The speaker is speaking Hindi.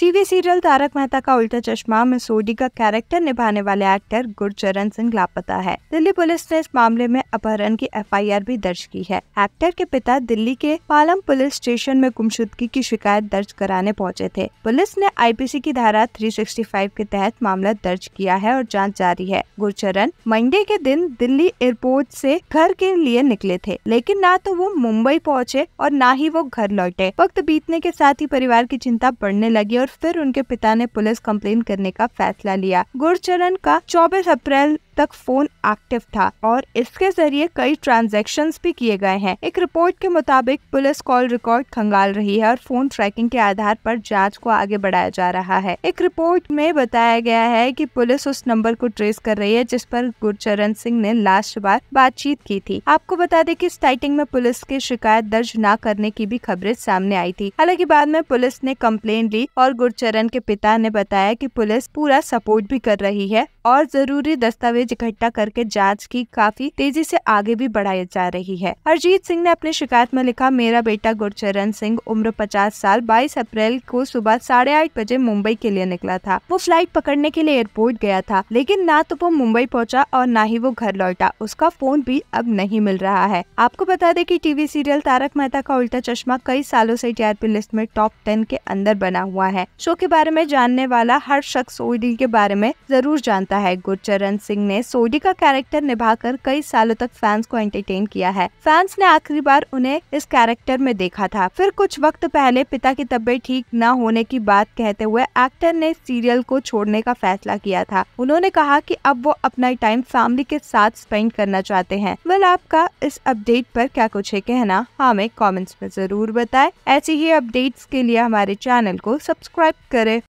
टीवी सीरियल तारक मेहता का उल्टा चश्मा में सोडी का कैरेक्टर निभाने वाले एक्टर गुरचरण सिंह लापता है दिल्ली पुलिस ने इस मामले में अपहरण की एफआईआर भी दर्ज की है एक्टर के पिता दिल्ली के पालम पुलिस स्टेशन में गुमशुदगी की शिकायत दर्ज कराने पहुंचे थे पुलिस ने आईपीसी की धारा 365 के तहत मामला दर्ज किया है और जाँच जारी है गुरचरण मंडे के दिन दिल्ली एयरपोर्ट ऐसी घर के लिए निकले थे लेकिन न तो वो मुंबई पहुँचे और न ही वो घर लौटे वक्त बीतने के साथ ही परिवार की चिंता बढ़ने लगी और फिर उनके पिता ने पुलिस कंप्लेन करने का फैसला लिया गुरचरण का 24 अप्रैल तक फोन एक्टिव था और इसके जरिए कई ट्रांजेक्शन भी किए गए हैं एक रिपोर्ट के मुताबिक पुलिस कॉल रिकॉर्ड खंगाल रही है और फोन ट्रैकिंग के आधार पर जांच को आगे बढ़ाया जा रहा है एक रिपोर्ट में बताया गया है कि पुलिस उस नंबर को ट्रेस कर रही है जिस पर गुरचरण सिंह ने लास्ट बार बातचीत की थी आपको बता दें कि स्टाइटिंग में पुलिस की शिकायत दर्ज न करने की भी खबरें सामने आई थी हालांकि बाद में पुलिस ने कम्प्लेन ली और गुरचरण के पिता ने बताया की पुलिस पूरा सपोर्ट भी कर रही है और जरूरी दस्तावेज दस्तावेज इकट्ठा करके जाँच की काफी तेजी से आगे भी बढ़ाई जा रही है हरजीत सिंह ने अपनी शिकायत में लिखा मेरा बेटा गुरचरण सिंह उम्र पचास साल बाईस अप्रैल को सुबह साढ़े आठ बजे मुंबई के लिए निकला था वो फ्लाइट पकड़ने के लिए एयरपोर्ट गया था लेकिन ना तो वो मुंबई पहुंचा और ना ही वो घर लौटा उसका फोन भी अब नहीं मिल रहा है आपको बता दें कि टीवी सीरियल तारक मेहता का उल्टा चश्मा कई सालों से टीआरपी लिस्ट में टॉप टेन के अंदर बना हुआ है शो के बारे में जानने वाला हर शख्स ओडी के बारे में जरूर जानता है गुरचरण सिंह ने ने सोडी का कैरेक्टर निभाकर कई सालों तक फैंस को एंटरटेन किया है फैंस ने आखिरी बार उन्हें इस कैरेक्टर में देखा था फिर कुछ वक्त पहले पिता की तबीयत ठीक न होने की बात कहते हुए एक्टर ने सीरियल को छोड़ने का फैसला किया था उन्होंने कहा की अब वो अपना टाइम फैमिली के साथ स्पेंड करना चाहते है वेल आपका इस अपडेट आरोप क्या कुछ है कहना हाँ, हमें कॉमेंट्स में जरूर बताए ऐसी ही अपडेट्स के लिए हमारे चैनल को सब्सक्राइब करें